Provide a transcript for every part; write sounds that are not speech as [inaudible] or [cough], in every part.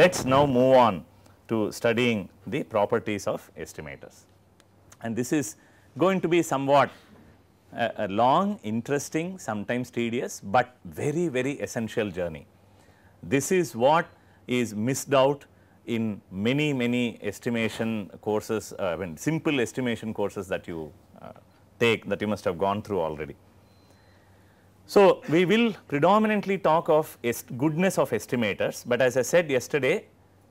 Let us now move on to studying the properties of estimators. And this is going to be somewhat a, uh, a long, interesting, sometimes tedious, but very, very essential journey. This is what is missed out in many, many estimation courses, uh, I mean simple estimation courses that you uh, take that you must have gone through already. So, we will predominantly talk of goodness of estimators, but as I said yesterday,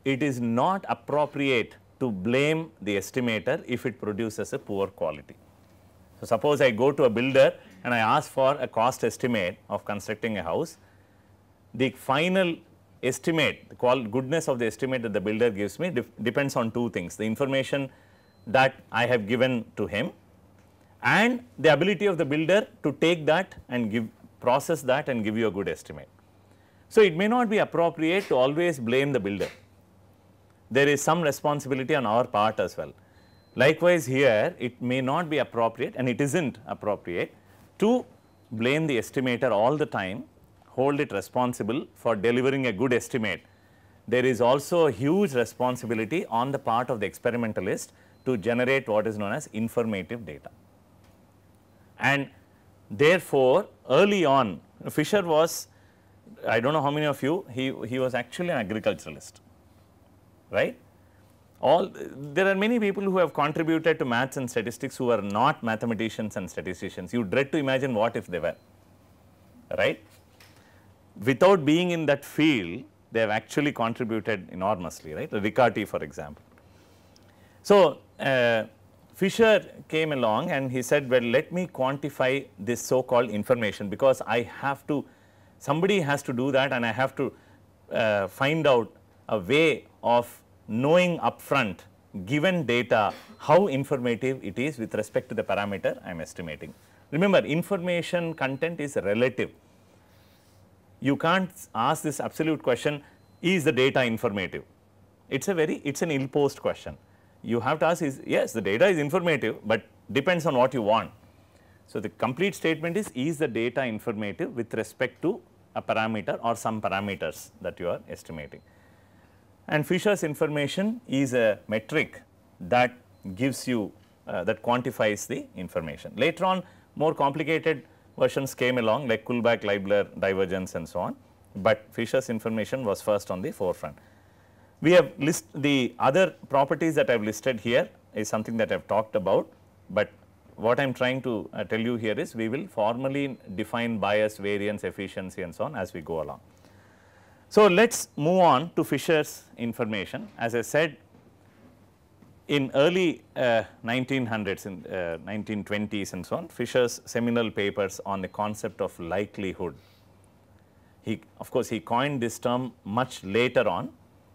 it is not appropriate to blame the estimator if it produces a poor quality. So, suppose I go to a builder and I ask for a cost estimate of constructing a house, the final estimate, the goodness of the estimate that the builder gives me depends on two things, the information that I have given to him and the ability of the builder to take that and give process that and give you a good estimate. So, it may not be appropriate to always blame the builder. There is some responsibility on our part as well. Likewise, here it may not be appropriate and it is not appropriate to blame the estimator all the time, hold it responsible for delivering a good estimate. There is also a huge responsibility on the part of the experimentalist to generate what is known as informative data. And therefore, early on, Fisher was, I do not know how many of you, he, he was actually an agriculturalist, right. All there are many people who have contributed to maths and statistics who are not mathematicians and statisticians. You dread to imagine what if they were, right. Without being in that field, they have actually contributed enormously, right. Riccati, for example. So, uh, Fisher came along and he said, well, let me quantify this so-called information because I have to, somebody has to do that and I have to uh, find out a way of knowing upfront given data how informative it is with respect to the parameter I am estimating. Remember, information content is relative. You can't ask this absolute question, is the data informative? It is a very, it is an ill-posed question you have to ask is yes the data is informative but depends on what you want. So, the complete statement is is the data informative with respect to a parameter or some parameters that you are estimating. And Fisher's information is a metric that gives you uh, that quantifies the information. Later on more complicated versions came along like Kullback, Leibler, divergence and so on, but Fisher's information was first on the forefront. We have list the other properties that I have listed here is something that I have talked about, but what I am trying to uh, tell you here is we will formally define bias, variance, efficiency and so on as we go along. So, let us move on to Fisher's information. As I said in early uh, 1900s, in uh, 1920s and so on, Fisher's seminal papers on the concept of likelihood. He of course, he coined this term much later on,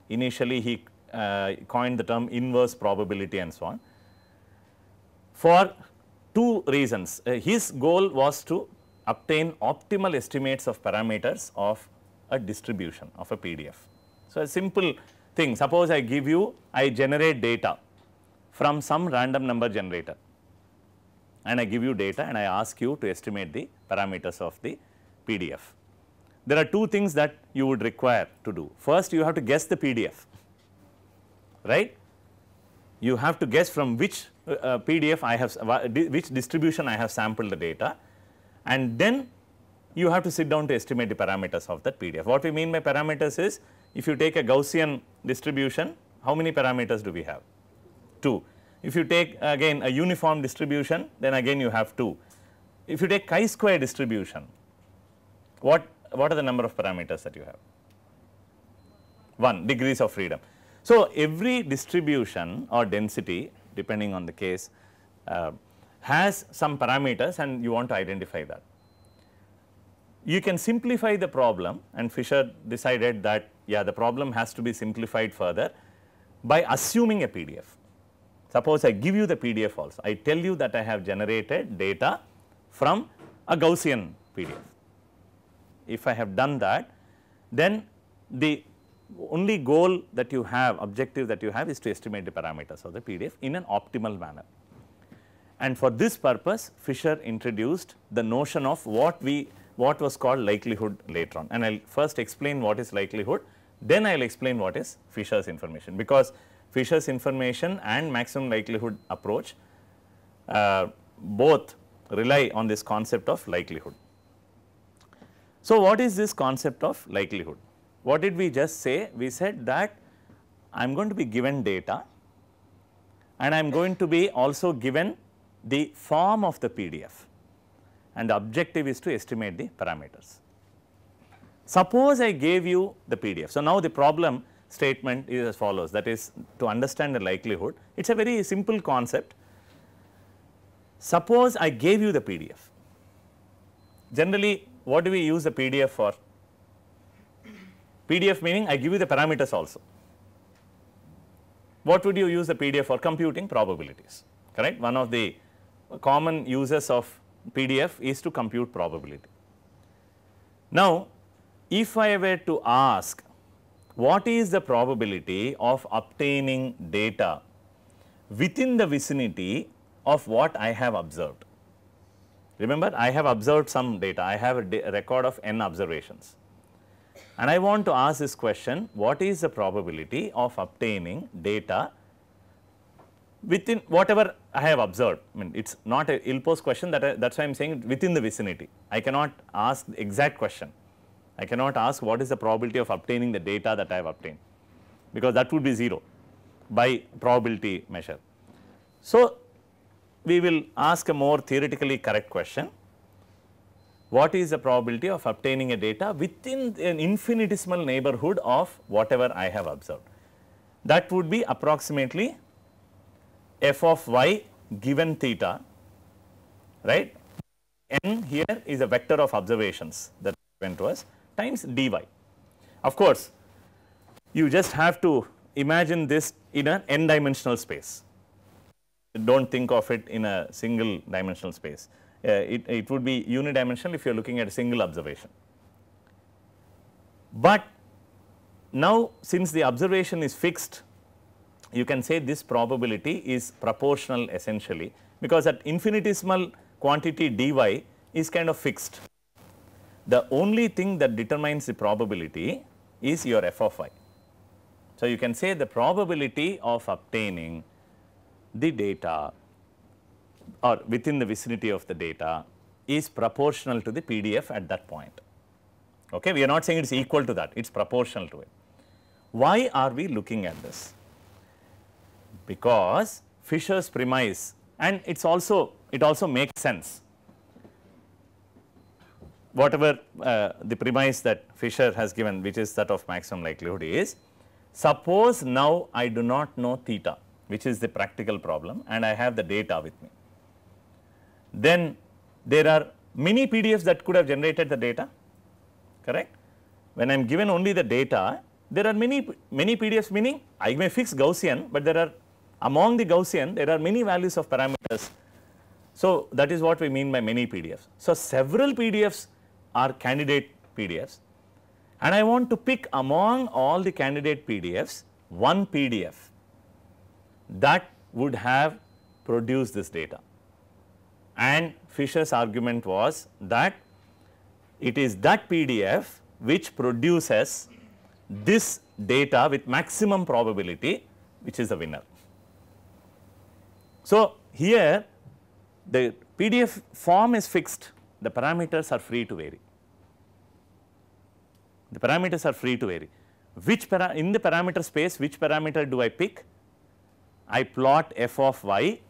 Initially, he uh, coined the term inverse probability and so on for two reasons. Uh, his goal was to obtain optimal estimates of parameters of a distribution of a PDF. So, a simple thing suppose I give you I generate data from some random number generator and I give you data and I ask you to estimate the parameters of the PDF there are two things that you would require to do. First, you have to guess the PDF, right? You have to guess from which uh, uh PDF I have, uh, which distribution I have sampled the data and then you have to sit down to estimate the parameters of that PDF. What we mean by parameters is if you take a Gaussian distribution, how many parameters do we have? 2. If you take again a uniform distribution, then again you have 2. If you take chi-square distribution, what what are the number of parameters that you have? 1 degrees of freedom. So, every distribution or density depending on the case uh, has some parameters and you want to identify that. You can simplify the problem and Fisher decided that yeah the problem has to be simplified further by assuming a PDF. Suppose I give you the PDF also, I tell you that I have generated data from a Gaussian PDF if I have done that, then the only goal that you have, objective that you have is to estimate the parameters of the PDF in an optimal manner. And for this purpose, Fisher introduced the notion of what we, what was called likelihood later on. And I will first explain what is likelihood, then I will explain what is Fisher's information, because Fisher's information and maximum likelihood approach uh, both rely on this concept of likelihood. So, what is this concept of likelihood? What did we just say? We said that I am going to be given data and I am going to be also given the form of the PDF and the objective is to estimate the parameters. Suppose I gave you the PDF. So, now the problem statement is as follows that is to understand the likelihood it is a very simple concept. Suppose I gave you the PDF. Generally what do we use the PDF for? PDF meaning I give you the parameters also. What would you use the PDF for? Computing probabilities, correct? One of the common uses of PDF is to compute probability. Now, if I were to ask what is the probability of obtaining data within the vicinity of what I have observed, Remember, I have observed some data. I have a, a record of n observations. And I want to ask this question, what is the probability of obtaining data within whatever I have observed? I mean, it is not a ill-posed question that is why I am saying within the vicinity. I cannot ask the exact question. I cannot ask what is the probability of obtaining the data that I have obtained because that would be 0 by probability measure. So, we will ask a more theoretically correct question. What is the probability of obtaining a data within an infinitesimal neighborhood of whatever I have observed? That would be approximately f of y given theta, right? n here is a vector of observations that went to us times dy. Of course, you just have to imagine this in an n dimensional space do not think of it in a single dimensional space. Uh, it, it would be unidimensional if you are looking at a single observation. But now, since the observation is fixed, you can say this probability is proportional essentially because that infinitesimal quantity dy is kind of fixed. The only thing that determines the probability is your f of i. So, you can say the probability of obtaining the data or within the vicinity of the data is proportional to the PDF at that point. Okay? We are not saying it is equal to that, it is proportional to it. Why are we looking at this? Because Fisher's premise and it is also, it also makes sense. Whatever uh, the premise that Fisher has given which is that of maximum likelihood is, suppose now I do not know theta which is the practical problem and I have the data with me. Then there are many PDFs that could have generated the data, correct? When I am given only the data, there are many, many PDFs meaning I may fix Gaussian, but there are among the Gaussian, there are many values of parameters. So, that is what we mean by many PDFs. So, several PDFs are candidate PDFs and I want to pick among all the candidate PDFs one PDF that would have produced this data. And Fisher's argument was that it is that PDF which produces this data with maximum probability which is the winner. So, here the PDF form is fixed, the parameters are free to vary. The parameters are free to vary. Which para in the parameter space, which parameter do I pick? I plot f of y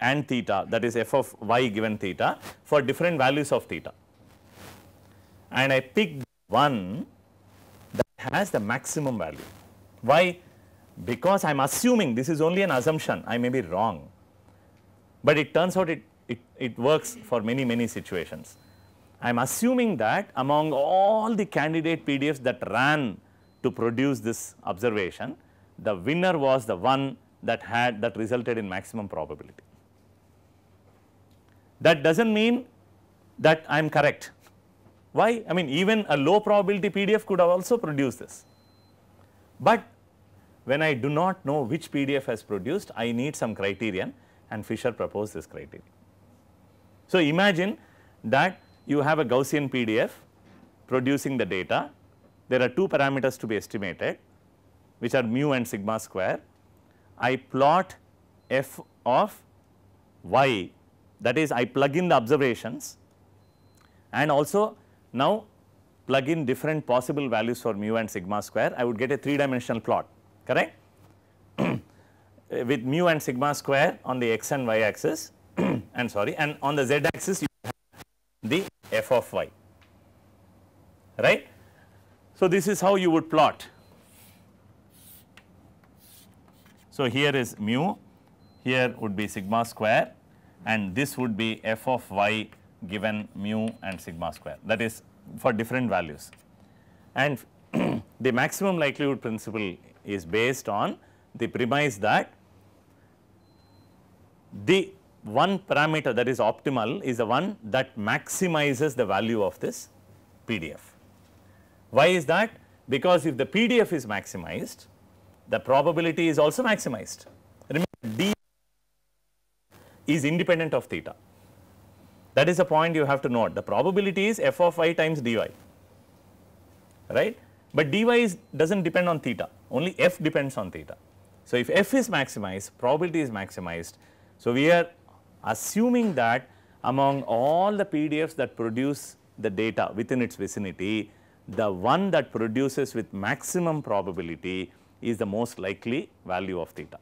and theta that is f of y given theta for different values of theta and I pick one that has the maximum value. Why? Because I am assuming this is only an assumption I may be wrong, but it turns out it, it, it works for many many situations. I am assuming that among all the candidate PDFs that ran to produce this observation, the winner was the one that had that resulted in maximum probability. That does not mean that I am correct. Why? I mean even a low probability PDF could have also produced this. But when I do not know which PDF has produced, I need some criterion and Fisher proposed this criterion. So, imagine that you have a Gaussian PDF producing the data, there are two parameters to be estimated which are mu and sigma square, I plot f of y that is I plug in the observations and also now plug in different possible values for mu and sigma square, I would get a 3 dimensional plot, correct? [clears throat] With mu and sigma square on the x and y axis [clears throat] and sorry and on the z axis you have the f of y, right. So, this is how you would plot So, here is mu, here would be sigma square and this would be f of y given mu and sigma square that is for different values. And [clears throat] the maximum likelihood principle is based on the premise that the one parameter that is optimal is the one that maximizes the value of this PDF. Why is that? Because if the PDF is maximized, the probability is also maximized. Remember, d is independent of theta. That is a point you have to note. The probability is f of i times dy, right? But dy is, doesn't depend on theta, only f depends on theta. So, if f is maximized, probability is maximized. So, we are assuming that among all the PDFs that produce the data within its vicinity, the one that produces with maximum probability is the most likely value of theta.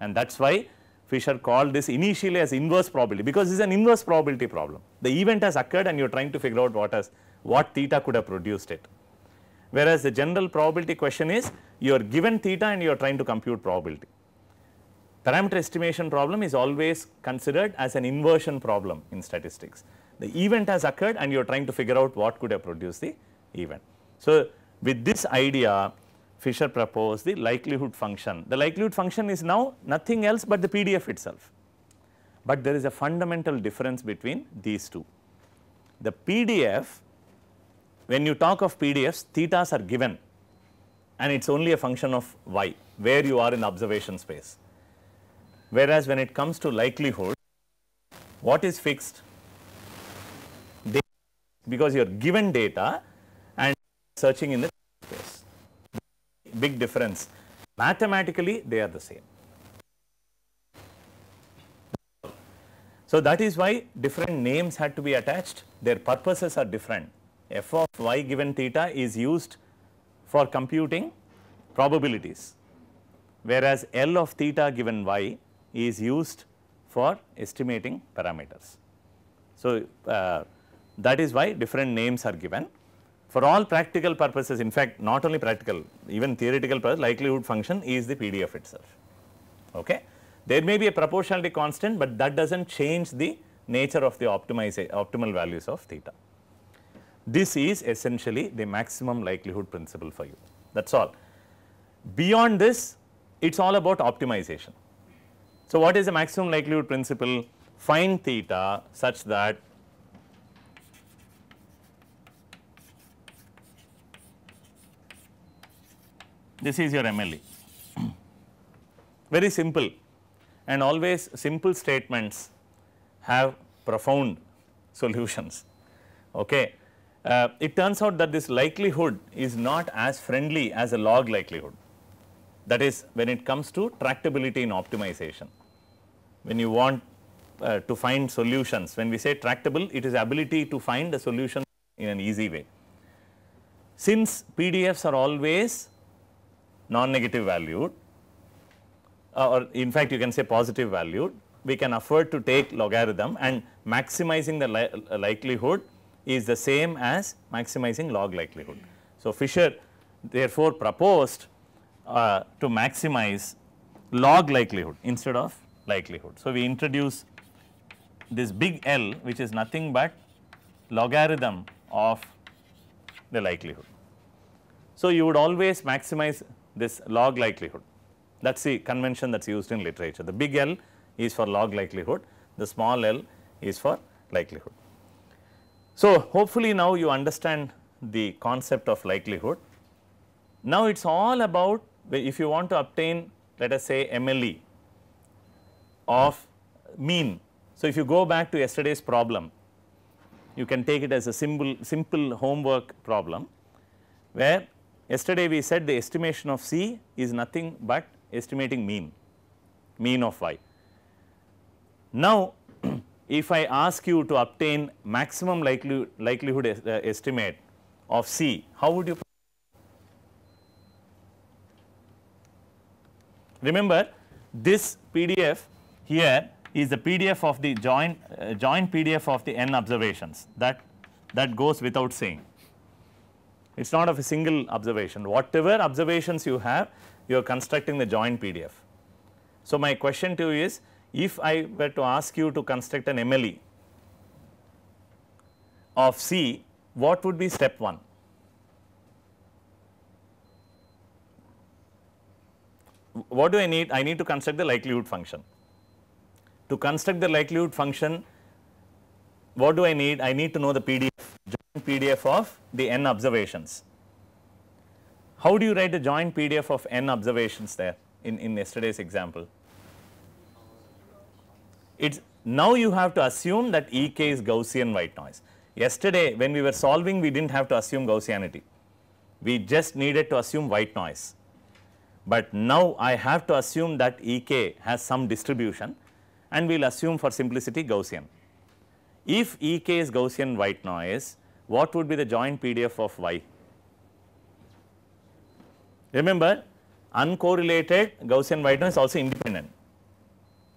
And that is why Fisher called this initially as inverse probability because this is an inverse probability problem. The event has occurred and you are trying to figure out what has what theta could have produced it. Whereas the general probability question is you are given theta and you are trying to compute probability. Parameter estimation problem is always considered as an inversion problem in statistics. The event has occurred and you are trying to figure out what could have produced the event. So, with this idea Fisher proposed the likelihood function. The likelihood function is now nothing else but the PDF itself. But there is a fundamental difference between these two. The PDF, when you talk of PDFs, thetas are given and it is only a function of y, where you are in observation space. Whereas, when it comes to likelihood, what is fixed? because you are given data and searching in the big difference. Mathematically, they are the same. So, that is why different names had to be attached, their purposes are different. f of y given theta is used for computing probabilities, whereas L of theta given y is used for estimating parameters. So, uh, that is why different names are given for all practical purposes, in fact, not only practical, even theoretical purpose, likelihood function is the PDF itself. Okay? There may be a proportionality constant, but that does not change the nature of the optimal values of theta. This is essentially the maximum likelihood principle for you, that is all. Beyond this, it is all about optimization. So, what is the maximum likelihood principle? Find theta such that this is your MLE. Very simple and always simple statements have profound [laughs] solutions. Okay. Uh, it turns out that this likelihood is not as friendly as a log likelihood. That is when it comes to tractability in optimization. When you want uh, to find solutions, when we say tractable, it is ability to find a solution in an easy way. Since PDFs are always non-negative valued uh, or in fact you can say positive valued, we can afford to take logarithm and maximizing the li uh, likelihood is the same as maximizing log likelihood. So, Fisher therefore proposed uh, to maximize log likelihood instead of likelihood. So, we introduce this big L which is nothing but logarithm of the likelihood. So, you would always maximize this log likelihood. That is the convention that is used in literature. The big L is for log likelihood, the small l is for likelihood. So, hopefully now you understand the concept of likelihood. Now, it is all about if you want to obtain let us say MLE of mean. So, if you go back to yesterday's problem, you can take it as a simple, simple homework problem where Yesterday we said the estimation of C is nothing but estimating mean, mean of y. Now, [clears throat] if I ask you to obtain maximum likely, likelihood uh, estimate of C, how would you? Remember, this PDF here is the PDF of the joint, uh, joint PDF of the n observations that, that goes without saying. It is not of a single observation. Whatever observations you have, you are constructing the joint PDF. So, my question to you is, if I were to ask you to construct an MLE of C, what would be step 1? What do I need? I need to construct the likelihood function. To construct the likelihood function, what do I need? I need to know the PDF. PDF of the n observations. How do you write a joint PDF of n observations there in, in yesterday's example? It's now you have to assume that Ek is Gaussian white noise. Yesterday when we were solving we did not have to assume Gaussianity, we just needed to assume white noise. But now I have to assume that Ek has some distribution and we will assume for simplicity Gaussian. If Ek is Gaussian white noise, what would be the joint PDF of y? Remember uncorrelated Gaussian whiteness is also independent.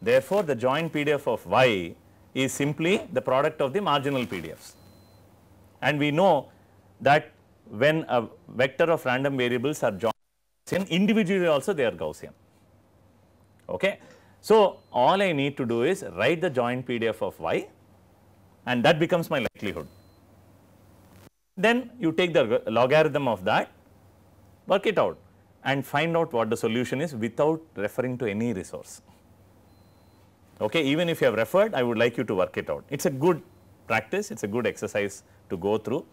Therefore, the joint PDF of y is simply the product of the marginal PDFs. And we know that when a vector of random variables are joint Gaussian, individually also they are Gaussian. Okay. So, all I need to do is write the joint PDF of y and that becomes my likelihood. Then you take the logarithm of that, work it out and find out what the solution is without referring to any resource. Okay, even if you have referred, I would like you to work it out. It is a good practice, it is a good exercise to go through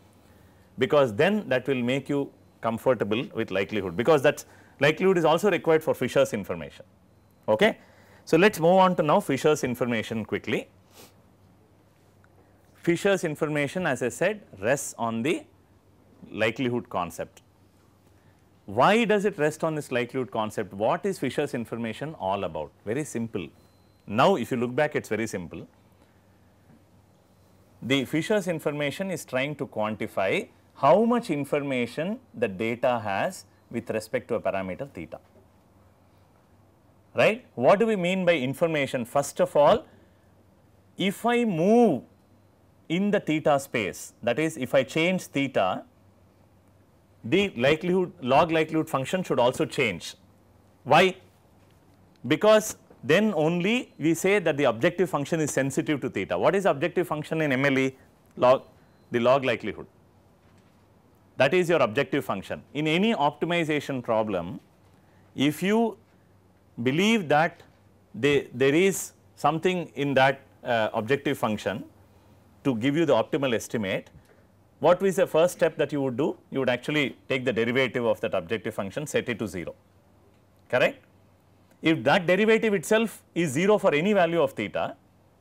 because then that will make you comfortable with likelihood because that likelihood is also required for Fisher's information. Okay? So, let us move on to now Fisher's information quickly. Fisher's information as I said rests on the likelihood concept. Why does it rest on this likelihood concept? What is Fisher's information all about? Very simple. Now, if you look back it is very simple. The Fisher's information is trying to quantify how much information the data has with respect to a parameter theta, right. What do we mean by information? First of all, if I move in the theta space. That is, if I change theta, the likelihood log likelihood function should also change. Why? Because then only we say that the objective function is sensitive to theta. What is objective function in MLE? Log, the log likelihood. That is your objective function. In any optimization problem, if you believe that they, there is something in that uh, objective function, to give you the optimal estimate, what is the first step that you would do? You would actually take the derivative of that objective function, set it to 0, correct? If that derivative itself is 0 for any value of theta,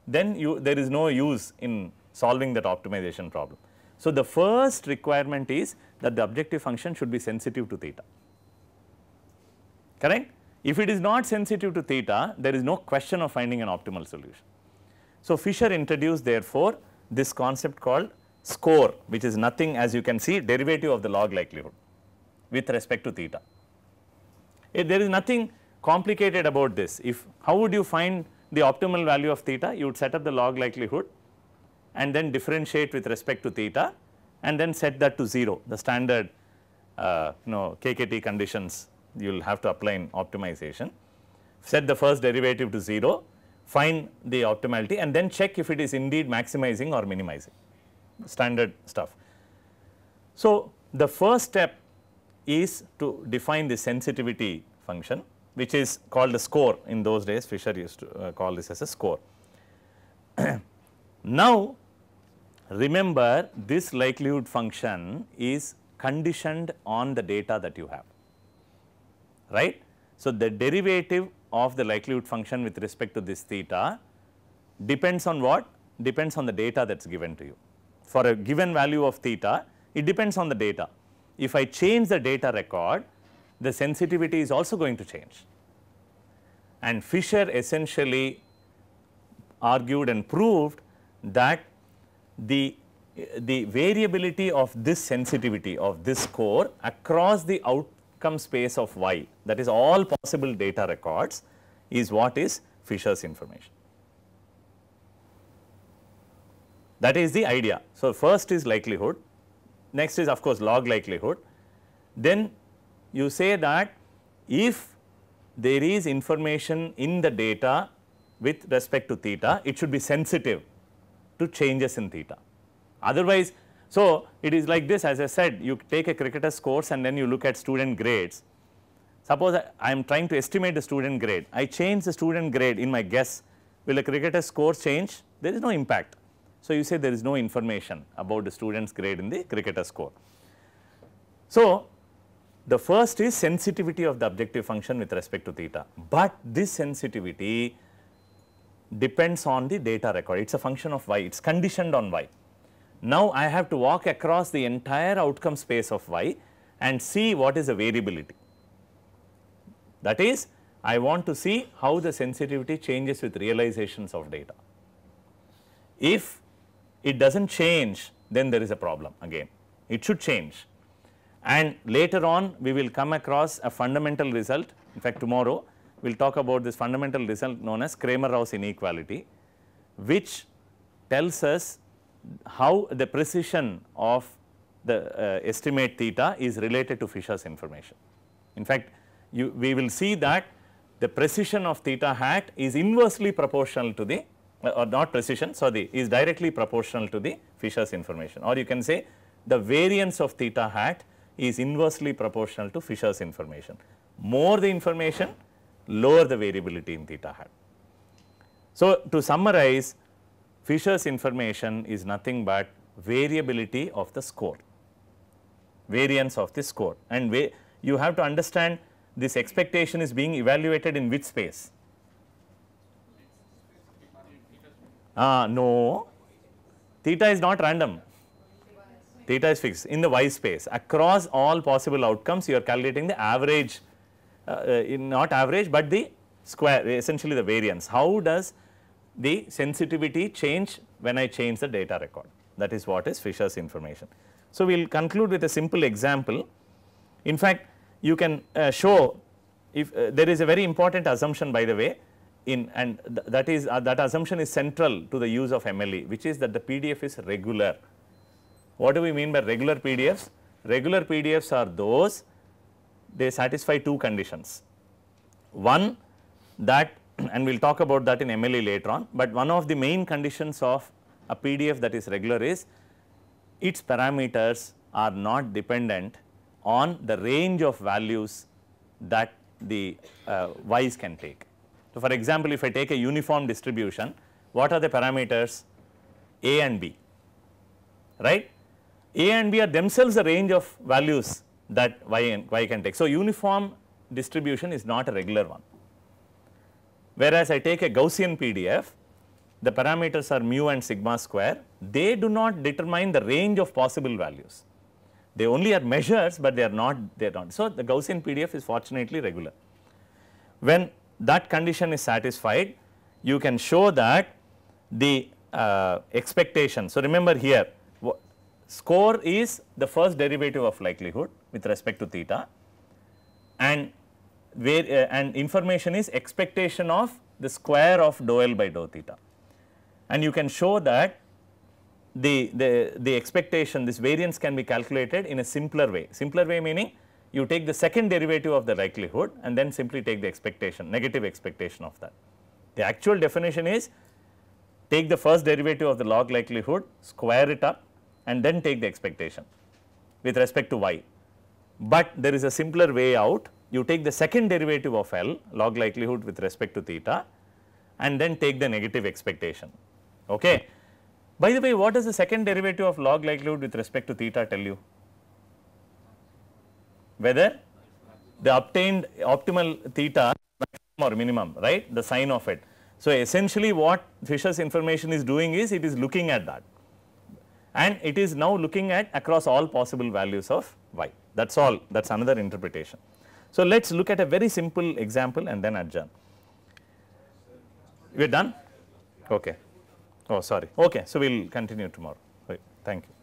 then you, there is no use in solving that optimization problem. So, the first requirement is that the objective function should be sensitive to theta, correct? If it is not sensitive to theta, there is no question of finding an optimal solution. So, Fisher introduced therefore this concept called score which is nothing as you can see derivative of the log likelihood with respect to theta. If eh, there is nothing complicated about this. If how would you find the optimal value of theta? You would set up the log likelihood and then differentiate with respect to theta and then set that to 0 the standard uh, you know KKT conditions you will have to apply in optimization. Set the first derivative to 0 find the optimality and then check if it is indeed maximizing or minimizing standard stuff. So, the first step is to define the sensitivity function which is called a score in those days Fisher used to uh, call this as a score. [clears throat] now, remember this likelihood function is conditioned on the data that you have right. So, the derivative of the likelihood function with respect to this theta depends on what? Depends on the data that is given to you. For a given value of theta, it depends on the data. If I change the data record, the sensitivity is also going to change. And Fisher essentially argued and proved that the, the variability of this sensitivity of this score across the out outcome space of Y, that is all possible data records is what is Fisher's information. That is the idea. So, first is likelihood, next is of course log likelihood. Then you say that if there is information in the data with respect to theta, it should be sensitive to changes in theta. Otherwise, so, it is like this as I said you take a cricketer's course and then you look at student grades. Suppose I am trying to estimate the student grade, I change the student grade in my guess, will a cricketer's score change? There is no impact. So, you say there is no information about the student's grade in the cricketer's score. So, the first is sensitivity of the objective function with respect to theta, but this sensitivity depends on the data record. It is a function of y, it is conditioned on y. Now I have to walk across the entire outcome space of y and see what is the variability. That is I want to see how the sensitivity changes with realizations of data. If it does not change then there is a problem again it should change and later on we will come across a fundamental result in fact tomorrow we will talk about this fundamental result known as Kramer-Rouse inequality which tells us how the precision of the uh, estimate theta is related to Fisher's information. In fact, you, we will see that the precision of theta hat is inversely proportional to the uh, or not precision sorry is directly proportional to the Fisher's information or you can say the variance of theta hat is inversely proportional to Fisher's information. More the information lower the variability in theta hat. So, to summarize Fisher's information is nothing but variability of the score, variance of the score and you have to understand this expectation is being evaluated in which space? Ah, no, theta is not random, theta is fixed in the y space. Across all possible outcomes, you are calculating the average, uh, uh, not average, but the square, essentially the variance. How does the sensitivity change when I change the data record. That is what is Fisher's information. So, we will conclude with a simple example. In fact, you can uh, show if uh, there is a very important assumption by the way in and th that is uh, that assumption is central to the use of MLE which is that the PDF is regular. What do we mean by regular PDFs? Regular PDFs are those they satisfy two conditions. One that and we will talk about that in MLE later on, but one of the main conditions of a PDF that is regular is its parameters are not dependent on the range of values that the uh, y's can take. So, for example, if I take a uniform distribution, what are the parameters a and b, right? a and b are themselves the range of values that y, and, y can take. So, uniform distribution is not a regular one. Whereas I take a Gaussian PDF, the parameters are mu and sigma square, they do not determine the range of possible values. They only are measures, but they are not, they are not. So, the Gaussian PDF is fortunately regular. When that condition is satisfied, you can show that the uh, expectation. So, remember here score is the first derivative of likelihood with respect to theta and where uh, and information is expectation of the square of dou L by dou theta. And you can show that the, the, the expectation this variance can be calculated in a simpler way. Simpler way meaning you take the second derivative of the likelihood and then simply take the expectation negative expectation of that. The actual definition is take the first derivative of the log likelihood square it up and then take the expectation with respect to y. But there is a simpler way out you take the second derivative of L log likelihood with respect to theta and then take the negative expectation. Okay. By the way, what does the second derivative of log likelihood with respect to theta tell you? Whether the obtained optimal theta maximum or minimum, right, the sign of it. So, essentially what Fisher's information is doing is it is looking at that and it is now looking at across all possible values of y. That is all, that is another interpretation. So, let us look at a very simple example and then adjourn. We are done? Okay. Oh, sorry. Okay. So, we will continue tomorrow. Thank you.